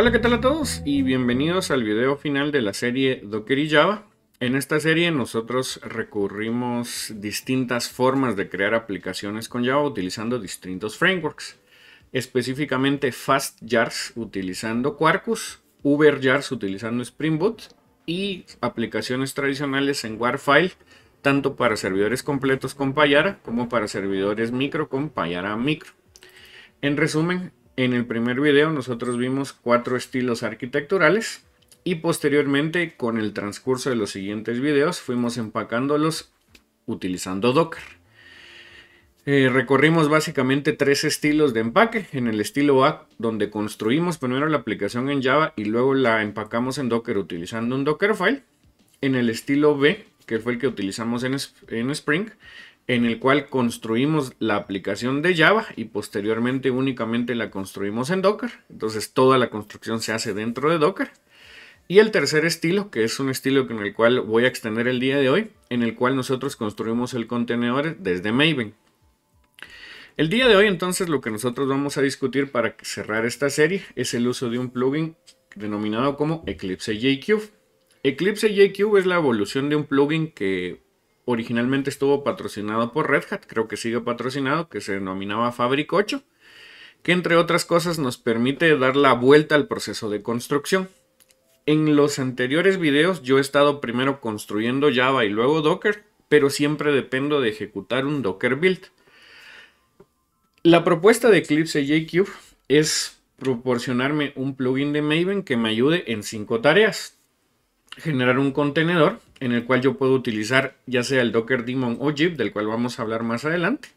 Hola, ¿qué tal a todos? Y bienvenidos al video final de la serie Docker y Java. En esta serie nosotros recurrimos distintas formas de crear aplicaciones con Java utilizando distintos frameworks. Específicamente FastJars utilizando Quarkus, Jars utilizando Spring Boot y aplicaciones tradicionales en Warfile, tanto para servidores completos con Payara como para servidores micro con Payara Micro. En resumen, en el primer video nosotros vimos cuatro estilos arquitecturales y posteriormente con el transcurso de los siguientes videos fuimos empacándolos utilizando Docker. Eh, recorrimos básicamente tres estilos de empaque. En el estilo A, donde construimos primero la aplicación en Java y luego la empacamos en Docker utilizando un Dockerfile. En el estilo B, que fue el que utilizamos en, en Spring, en el cual construimos la aplicación de Java y posteriormente únicamente la construimos en Docker. Entonces toda la construcción se hace dentro de Docker. Y el tercer estilo, que es un estilo con el cual voy a extender el día de hoy, en el cual nosotros construimos el contenedor desde Maven. El día de hoy entonces lo que nosotros vamos a discutir para cerrar esta serie es el uso de un plugin denominado como Eclipse JQ. Eclipse JQ es la evolución de un plugin que originalmente estuvo patrocinado por Red Hat, creo que sigue patrocinado, que se denominaba Fabric 8, que entre otras cosas nos permite dar la vuelta al proceso de construcción. En los anteriores videos yo he estado primero construyendo Java y luego Docker, pero siempre dependo de ejecutar un Docker build. La propuesta de Eclipse JCube es proporcionarme un plugin de Maven que me ayude en cinco tareas generar un contenedor en el cual yo puedo utilizar ya sea el Docker Daemon o Jeep, del cual vamos a hablar más adelante.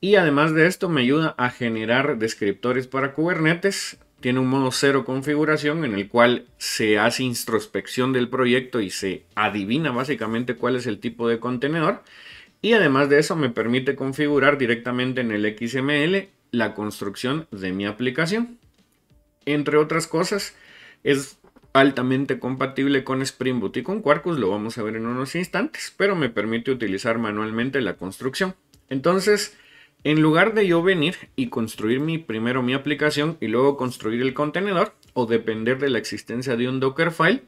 Y además de esto me ayuda a generar descriptores para Kubernetes. Tiene un modo cero configuración en el cual se hace introspección del proyecto y se adivina básicamente cuál es el tipo de contenedor. Y además de eso me permite configurar directamente en el XML la construcción de mi aplicación. Entre otras cosas, es altamente compatible con Spring Boot y con Quarkus, lo vamos a ver en unos instantes, pero me permite utilizar manualmente la construcción. Entonces, en lugar de yo venir y construir mi, primero mi aplicación y luego construir el contenedor, o depender de la existencia de un Dockerfile,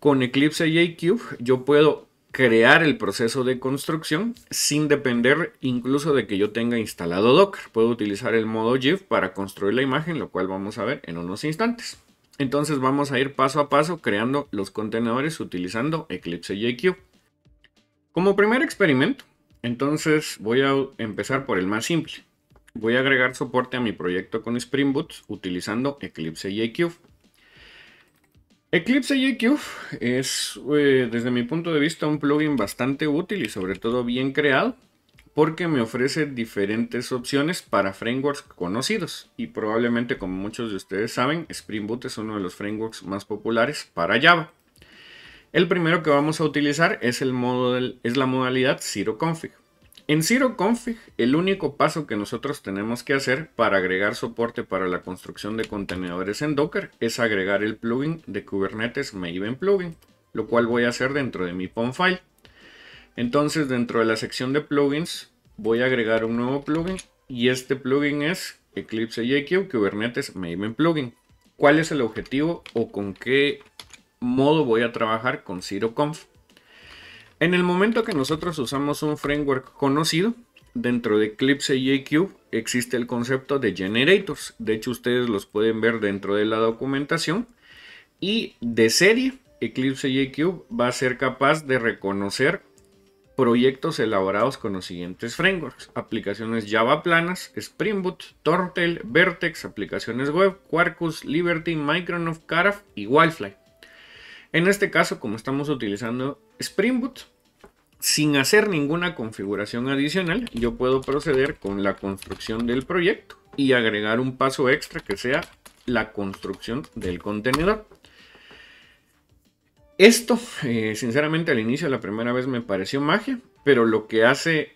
con Eclipse JQ yo puedo crear el proceso de construcción sin depender incluso de que yo tenga instalado Docker. Puedo utilizar el modo GIF para construir la imagen, lo cual vamos a ver en unos instantes. Entonces vamos a ir paso a paso creando los contenedores utilizando Eclipse JQ. Como primer experimento, entonces voy a empezar por el más simple. Voy a agregar soporte a mi proyecto con Spring Boot utilizando Eclipse JQ. Eclipse JQ es, eh, desde mi punto de vista, un plugin bastante útil y sobre todo bien creado porque me ofrece diferentes opciones para frameworks conocidos y probablemente como muchos de ustedes saben Spring Boot es uno de los frameworks más populares para Java. El primero que vamos a utilizar es, el es la modalidad Zero Config. En Zero Config, el único paso que nosotros tenemos que hacer para agregar soporte para la construcción de contenedores en Docker es agregar el plugin de Kubernetes Maven Plugin, lo cual voy a hacer dentro de mi POM file. Entonces dentro de la sección de plugins voy a agregar un nuevo plugin y este plugin es Eclipse JQ Kubernetes Maven Plugin. ¿Cuál es el objetivo o con qué modo voy a trabajar con Ciroconf? En el momento que nosotros usamos un framework conocido, dentro de Eclipse JQ existe el concepto de generators. De hecho, ustedes los pueden ver dentro de la documentación. Y de serie, Eclipse JQ va a ser capaz de reconocer proyectos elaborados con los siguientes frameworks. Aplicaciones Java planas, Spring Boot, Tortel, Vertex, aplicaciones web, Quarkus, Liberty, Microsoft Caraf y Wildfly. En este caso, como estamos utilizando Spring Boot, sin hacer ninguna configuración adicional, yo puedo proceder con la construcción del proyecto y agregar un paso extra que sea la construcción del contenedor. Esto, eh, sinceramente, al inicio la primera vez me pareció magia, pero lo que hace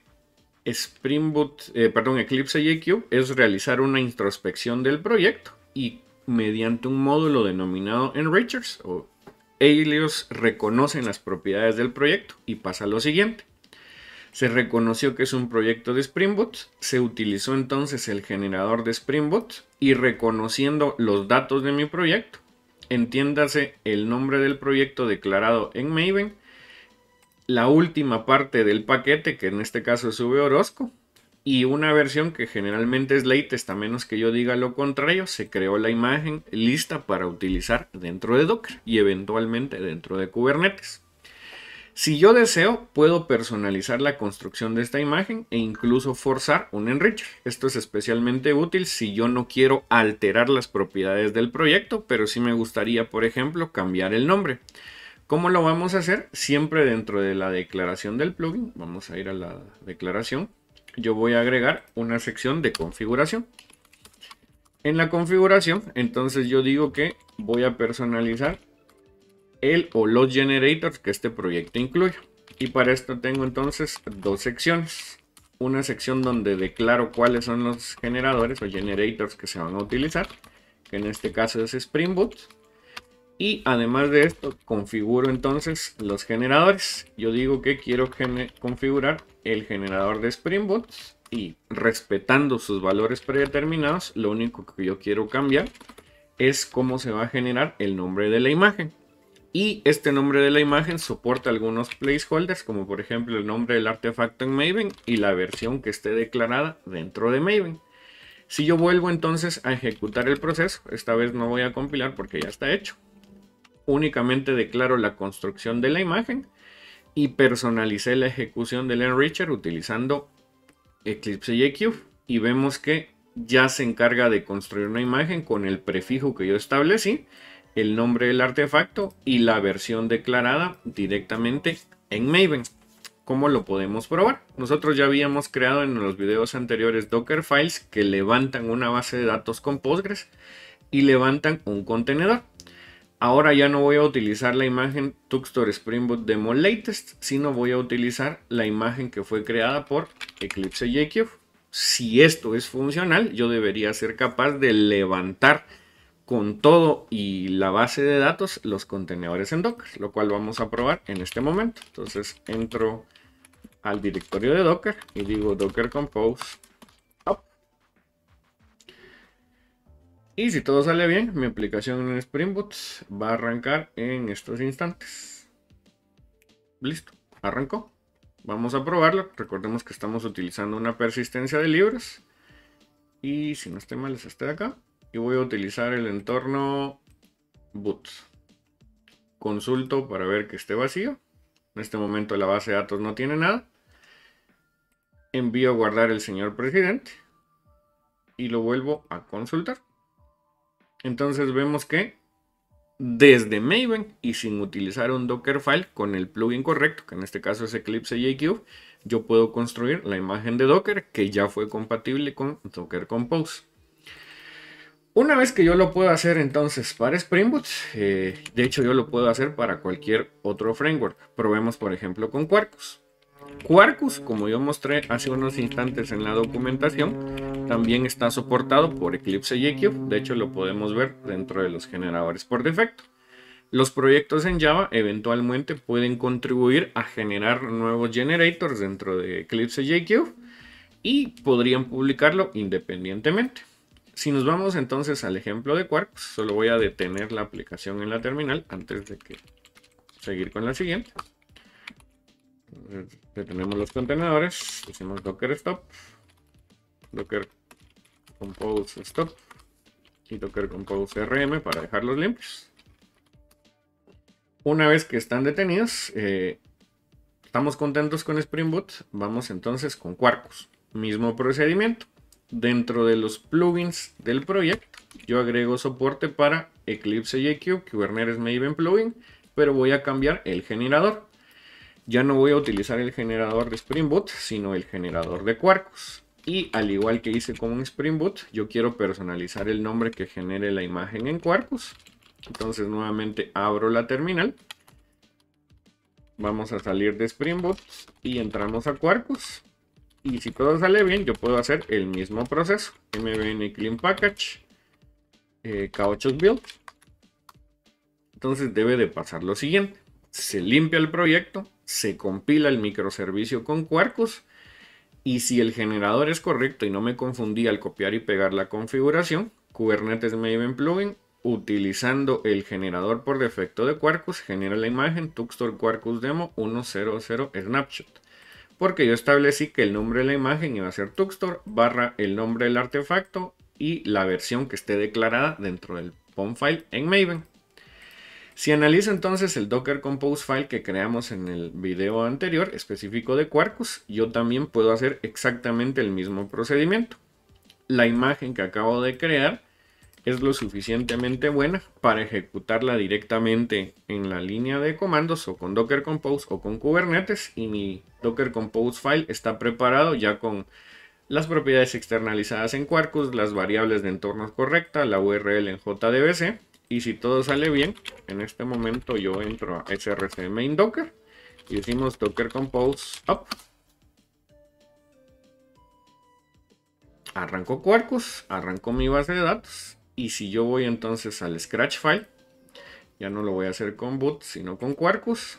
boot eh, Eclipse EQ es realizar una introspección del proyecto y mediante un módulo denominado Enrichers o ellos reconocen las propiedades del proyecto y pasa lo siguiente. Se reconoció que es un proyecto de Spring Boot, se utilizó entonces el generador de Spring Boot y reconociendo los datos de mi proyecto, Entiéndase el nombre del proyecto declarado en Maven, la última parte del paquete, que en este caso es Orozco, y una versión que generalmente es latest, a menos que yo diga lo contrario, se creó la imagen lista para utilizar dentro de Docker y eventualmente dentro de Kubernetes. Si yo deseo, puedo personalizar la construcción de esta imagen e incluso forzar un enrich. Esto es especialmente útil si yo no quiero alterar las propiedades del proyecto, pero sí me gustaría, por ejemplo, cambiar el nombre. ¿Cómo lo vamos a hacer? Siempre dentro de la declaración del plugin, vamos a ir a la declaración, yo voy a agregar una sección de configuración. En la configuración, entonces yo digo que voy a personalizar el o los generators que este proyecto incluye Y para esto tengo entonces dos secciones. Una sección donde declaro cuáles son los generadores o generators que se van a utilizar, que en este caso es Spring Boot. Y además de esto, configuro entonces los generadores. Yo digo que quiero configurar el generador de Spring Boot y respetando sus valores predeterminados, lo único que yo quiero cambiar es cómo se va a generar el nombre de la imagen. Y este nombre de la imagen soporta algunos placeholders, como por ejemplo el nombre del artefacto en Maven y la versión que esté declarada dentro de Maven. Si yo vuelvo entonces a ejecutar el proceso, esta vez no voy a compilar porque ya está hecho. Únicamente declaro la construcción de la imagen y personalicé la ejecución del enricher utilizando Eclipse JQ e y vemos que ya se encarga de construir una imagen con el prefijo que yo establecí el nombre del artefacto y la versión declarada directamente en Maven. ¿Cómo lo podemos probar? Nosotros ya habíamos creado en los videos anteriores Docker Files que levantan una base de datos con Postgres y levantan un contenedor. Ahora ya no voy a utilizar la imagen Tuxtor Spring Boot Demo Latest, sino voy a utilizar la imagen que fue creada por Eclipse JQ. Si esto es funcional, yo debería ser capaz de levantar con todo y la base de datos los contenedores en Docker, lo cual vamos a probar en este momento. Entonces entro al directorio de Docker y digo Docker Compose Y si todo sale bien, mi aplicación en Spring Boot va a arrancar en estos instantes. Listo, arrancó. Vamos a probarlo. Recordemos que estamos utilizando una persistencia de libros. Y si no esté mal, es este de acá y voy a utilizar el entorno boot. Consulto para ver que esté vacío. En este momento la base de datos no tiene nada. Envío a guardar el señor presidente y lo vuelvo a consultar. Entonces vemos que desde Maven y sin utilizar un Dockerfile con el plugin correcto, que en este caso es Eclipse JQ, yo puedo construir la imagen de Docker que ya fue compatible con Docker Compose. Una vez que yo lo puedo hacer entonces para Spring Boot, eh, de hecho yo lo puedo hacer para cualquier otro framework. Probemos por ejemplo con Quarkus. Quarkus, como yo mostré hace unos instantes en la documentación, también está soportado por Eclipse JQ. De hecho lo podemos ver dentro de los generadores por defecto. Los proyectos en Java eventualmente pueden contribuir a generar nuevos generators dentro de Eclipse JQ y podrían publicarlo independientemente. Si nos vamos entonces al ejemplo de Quarkus, pues, solo voy a detener la aplicación en la terminal antes de que seguir con la siguiente. detenemos los contenedores, hicimos docker stop, docker compose stop y docker compose rm para dejarlos limpios. Una vez que están detenidos, eh, estamos contentos con Spring Boot, vamos entonces con Quarkus. Mismo procedimiento. Dentro de los plugins del proyecto, yo agrego soporte para Eclipse JQ, Kubernetes Maven Plugin, pero voy a cambiar el generador. Ya no voy a utilizar el generador de Spring Boot, sino el generador de Quarkus. Y al igual que hice con un Spring Boot, yo quiero personalizar el nombre que genere la imagen en Quarkus. Entonces nuevamente abro la terminal. Vamos a salir de Spring Boot y entramos a Quarkus. Y si todo sale bien, yo puedo hacer el mismo proceso. MVN Clean Package, eh, Build. Entonces debe de pasar lo siguiente. Se limpia el proyecto, se compila el microservicio con Quarkus. Y si el generador es correcto y no me confundí al copiar y pegar la configuración, Kubernetes Maven Plugin, utilizando el generador por defecto de Quarkus, genera la imagen Tuxtor Quarkus Demo 100 Snapshot porque yo establecí que el nombre de la imagen iba a ser Tuxtor barra el nombre del artefacto y la versión que esté declarada dentro del POM file en Maven. Si analizo entonces el Docker Compose file que creamos en el video anterior específico de Quarkus, yo también puedo hacer exactamente el mismo procedimiento. La imagen que acabo de crear es lo suficientemente buena para ejecutarla directamente en la línea de comandos o con Docker Compose o con Kubernetes y mi Docker Compose file está preparado ya con las propiedades externalizadas en Quarkus, las variables de entorno correcta, la URL en JDBC y si todo sale bien, en este momento yo entro a src main docker y decimos docker compose up arranco Quarkus, arranco mi base de datos y si yo voy entonces al Scratch File, ya no lo voy a hacer con Boot, sino con Quarkus.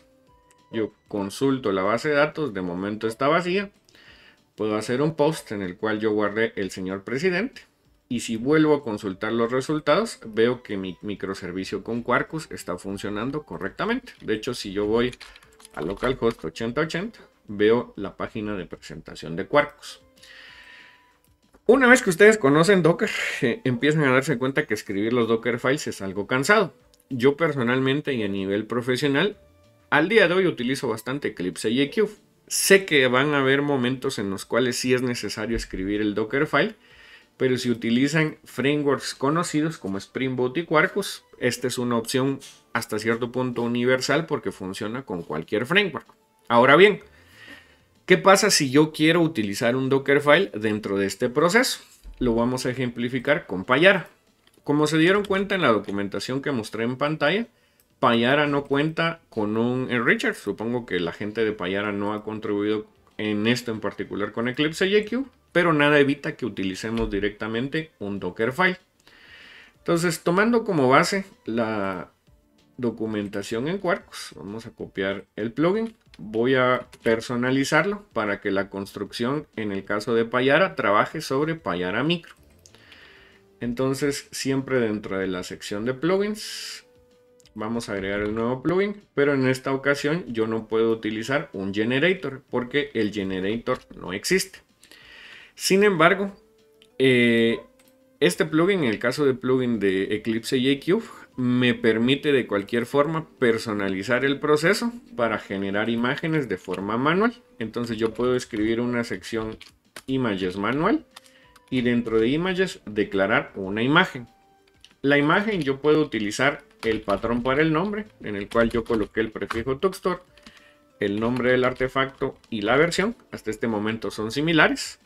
Yo consulto la base de datos, de momento está vacía. Puedo hacer un post en el cual yo guardé el señor presidente. Y si vuelvo a consultar los resultados, veo que mi microservicio con Quarkus está funcionando correctamente. De hecho, si yo voy a localhost 8080, veo la página de presentación de Quarkus. Una vez que ustedes conocen Docker, eh, empiezan a darse cuenta que escribir los Docker files es algo cansado. Yo personalmente y a nivel profesional, al día de hoy utilizo bastante Eclipse y EQ. Sé que van a haber momentos en los cuales sí es necesario escribir el Docker file, pero si utilizan frameworks conocidos como Spring Boot y Quarkus, esta es una opción hasta cierto punto universal porque funciona con cualquier framework. Ahora bien, ¿Qué pasa si yo quiero utilizar un Dockerfile dentro de este proceso? Lo vamos a ejemplificar con Payara. Como se dieron cuenta en la documentación que mostré en pantalla, Payara no cuenta con un enricher. Supongo que la gente de Payara no ha contribuido en esto en particular con Eclipse JQ, pero nada evita que utilicemos directamente un Dockerfile. Entonces, tomando como base la documentación en Quarkus, vamos a copiar el plugin voy a personalizarlo para que la construcción en el caso de Payara trabaje sobre Payara Micro. Entonces siempre dentro de la sección de plugins vamos a agregar el nuevo plugin, pero en esta ocasión yo no puedo utilizar un generator porque el generator no existe. Sin embargo, eh, este plugin, en el caso de plugin de Eclipse JQ, me permite de cualquier forma personalizar el proceso para generar imágenes de forma manual. Entonces yo puedo escribir una sección Images Manual y dentro de Images declarar una imagen. La imagen yo puedo utilizar el patrón para el nombre, en el cual yo coloqué el prefijo Tuxtor, el nombre del artefacto y la versión. Hasta este momento son similares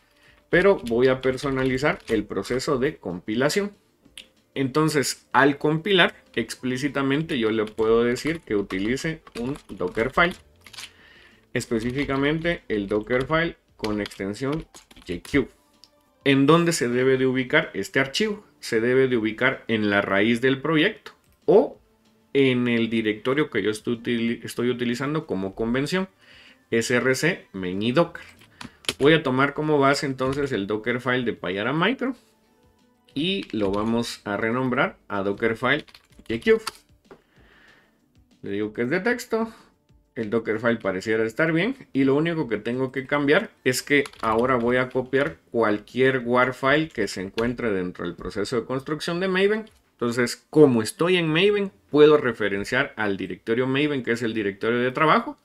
pero voy a personalizar el proceso de compilación. Entonces, al compilar, explícitamente yo le puedo decir que utilice un Dockerfile. Específicamente el Dockerfile con extensión jq. ¿En dónde se debe de ubicar este archivo? Se debe de ubicar en la raíz del proyecto o en el directorio que yo estoy, utilizando como convención, src main docker. Voy a tomar como base entonces el Dockerfile de Payara Micro y lo vamos a renombrar a Dockerfile file Le digo que es de texto. El Dockerfile pareciera estar bien y lo único que tengo que cambiar es que ahora voy a copiar cualquier WAR file que se encuentre dentro del proceso de construcción de Maven. Entonces, como estoy en Maven, puedo referenciar al directorio Maven, que es el directorio de trabajo,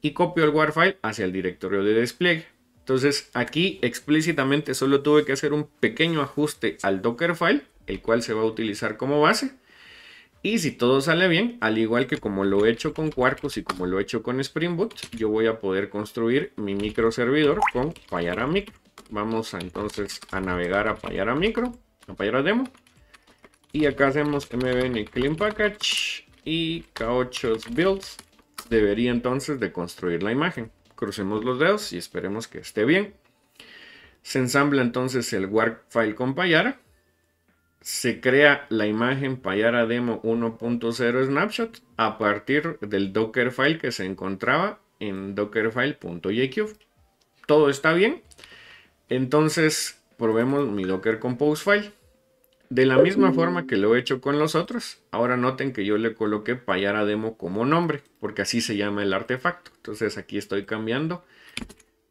y copio el WAR file hacia el directorio de despliegue. Entonces aquí explícitamente solo tuve que hacer un pequeño ajuste al Dockerfile, el cual se va a utilizar como base. Y si todo sale bien, al igual que como lo he hecho con Quarkus y como lo he hecho con Spring Boot, yo voy a poder construir mi microservidor con Payara Vamos entonces a navegar a Payara Micro, a Payara Demo. Y acá hacemos mbn clean package y k8 builds. Debería entonces de construir la imagen. Crucemos los dedos y esperemos que esté bien. Se ensambla entonces el work file con Payara. Se crea la imagen Payara Demo 1.0 Snapshot a partir del Docker file que se encontraba en dockerfile.jq. Todo está bien. Entonces probemos mi Docker Compose file. De la misma forma que lo he hecho con los otros, ahora noten que yo le coloqué Payara Demo como nombre, porque así se llama el artefacto. Entonces aquí estoy cambiando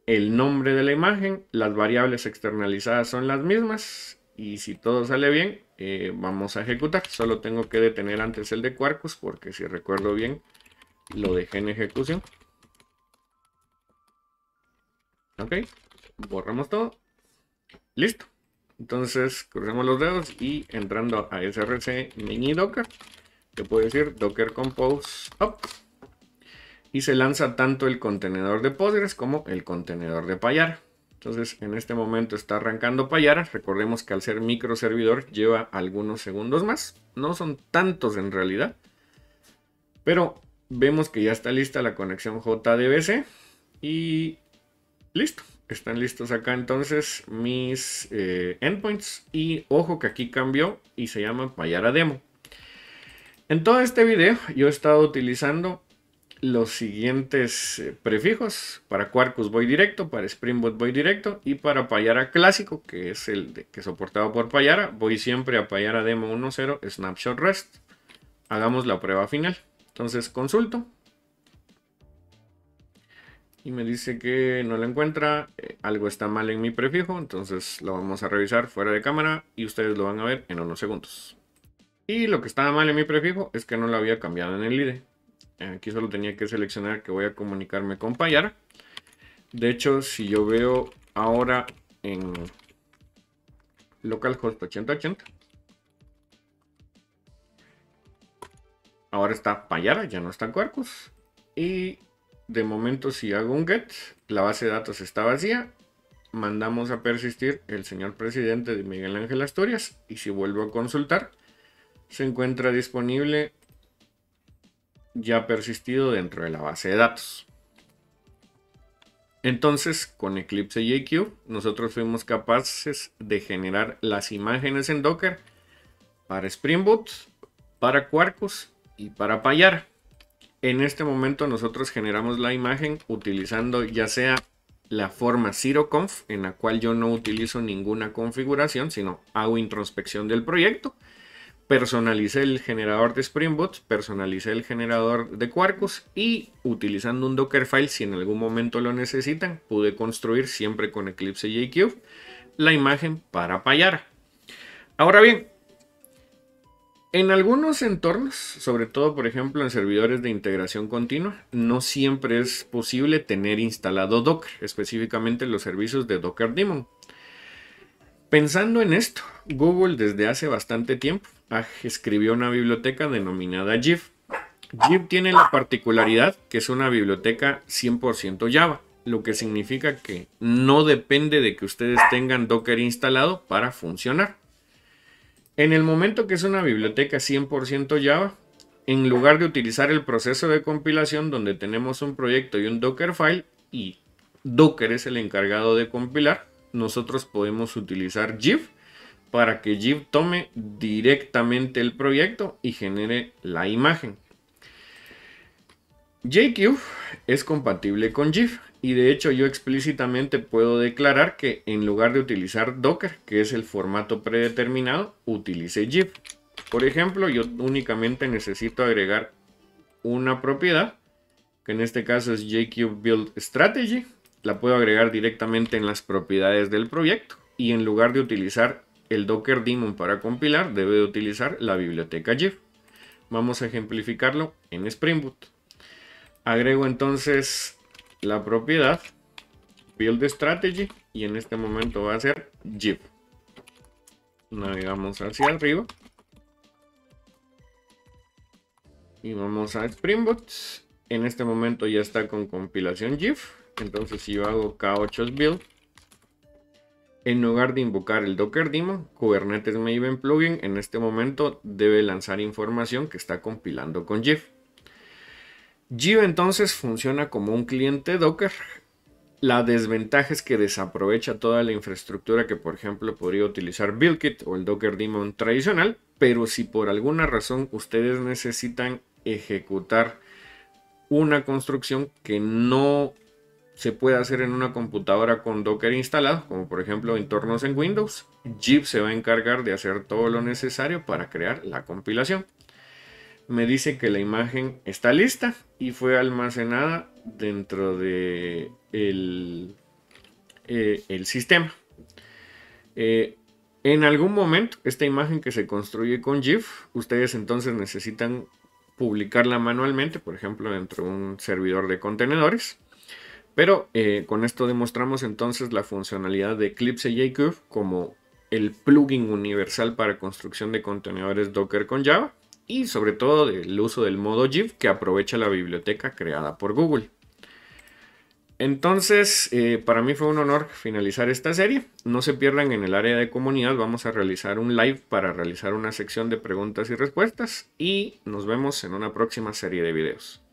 el nombre de la imagen, las variables externalizadas son las mismas, y si todo sale bien, eh, vamos a ejecutar. Solo tengo que detener antes el de Quarkus, porque si recuerdo bien, lo dejé en ejecución. Ok, borramos todo. Listo. Entonces, cruzamos los dedos y entrando a src mini docker, que puede decir docker compose Y se lanza tanto el contenedor de Postgres como el contenedor de Payara. Entonces, en este momento está arrancando Payara. Recordemos que al ser microservidor lleva algunos segundos más. No son tantos en realidad. Pero vemos que ya está lista la conexión JDBC. Y listo. Están listos acá entonces mis eh, endpoints. Y ojo que aquí cambió y se llama Payara Demo. En todo este video yo he estado utilizando los siguientes eh, prefijos. Para Quarkus voy directo, para SpringBot voy directo y para Payara Clásico, que es el que soportaba por Payara, voy siempre a Payara Demo 1.0 Snapshot REST. Hagamos la prueba final. Entonces consulto y me dice que no la encuentra, eh, algo está mal en mi prefijo, entonces lo vamos a revisar fuera de cámara y ustedes lo van a ver en unos segundos. Y lo que estaba mal en mi prefijo es que no lo había cambiado en el IDE. Eh, aquí solo tenía que seleccionar que voy a comunicarme con Payara. De hecho, si yo veo ahora en localhost 8080, ahora está Payara, ya no está Quarkus. Y de momento si hago un get, la base de datos está vacía, mandamos a persistir el señor presidente de Miguel Ángel Asturias y si vuelvo a consultar, se encuentra disponible ya persistido dentro de la base de datos. Entonces, con Eclipse JQ, nosotros fuimos capaces de generar las imágenes en Docker para Spring Boot, para Quarkus y para Payara. En este momento nosotros generamos la imagen utilizando ya sea la forma ZeroConf, en la cual yo no utilizo ninguna configuración, sino hago introspección del proyecto. Personalicé el generador de Spring Boot, personalicé el generador de Quarkus y utilizando un Dockerfile, si en algún momento lo necesitan, pude construir siempre con Eclipse JQ la imagen para payar. Ahora bien, en algunos entornos, sobre todo por ejemplo en servidores de integración continua, no siempre es posible tener instalado Docker, específicamente los servicios de Docker Daemon. Pensando en esto, Google desde hace bastante tiempo escribió una biblioteca denominada GIF. GIF tiene la particularidad que es una biblioteca 100% Java, lo que significa que no depende de que ustedes tengan Docker instalado para funcionar. En el momento que es una biblioteca 100% Java, en lugar de utilizar el proceso de compilación donde tenemos un proyecto y un Dockerfile y Docker es el encargado de compilar, nosotros podemos utilizar GIF para que GIF tome directamente el proyecto y genere la imagen. JQ es compatible con GIF y de hecho yo explícitamente puedo declarar que en lugar de utilizar Docker, que es el formato predeterminado, utilice GIF. Por ejemplo, yo únicamente necesito agregar una propiedad, que en este caso es JQ Build Strategy. La puedo agregar directamente en las propiedades del proyecto y en lugar de utilizar el Docker Daemon para compilar, debe utilizar la biblioteca GIF. Vamos a ejemplificarlo en Spring Boot. Agrego entonces la propiedad build strategy y en este momento va a ser GIF. navegamos hacia arriba y vamos a springbots en este momento ya está con compilación GIF. Entonces si yo hago K8 build, en lugar de invocar el Docker Demo, Kubernetes Maven Plugin en este momento debe lanzar información que está compilando con GIF. Jio entonces funciona como un cliente Docker. La desventaja es que desaprovecha toda la infraestructura que, por ejemplo, podría utilizar BuildKit o el Docker Daemon tradicional, pero si por alguna razón ustedes necesitan ejecutar una construcción que no se puede hacer en una computadora con Docker instalado, como por ejemplo entornos en Windows, Jeep se va a encargar de hacer todo lo necesario para crear la compilación me dice que la imagen está lista y fue almacenada dentro de el eh, sistema. Eh, en algún momento, esta imagen que se construye con GIF, ustedes entonces necesitan publicarla manualmente, por ejemplo, dentro de un servidor de contenedores. Pero eh, con esto demostramos entonces la funcionalidad de Eclipse JCube como el plugin universal para construcción de contenedores Docker con Java y sobre todo del uso del modo GIF que aprovecha la biblioteca creada por Google. Entonces, eh, para mí fue un honor finalizar esta serie. No se pierdan en el área de comunidad, vamos a realizar un live para realizar una sección de preguntas y respuestas y nos vemos en una próxima serie de videos.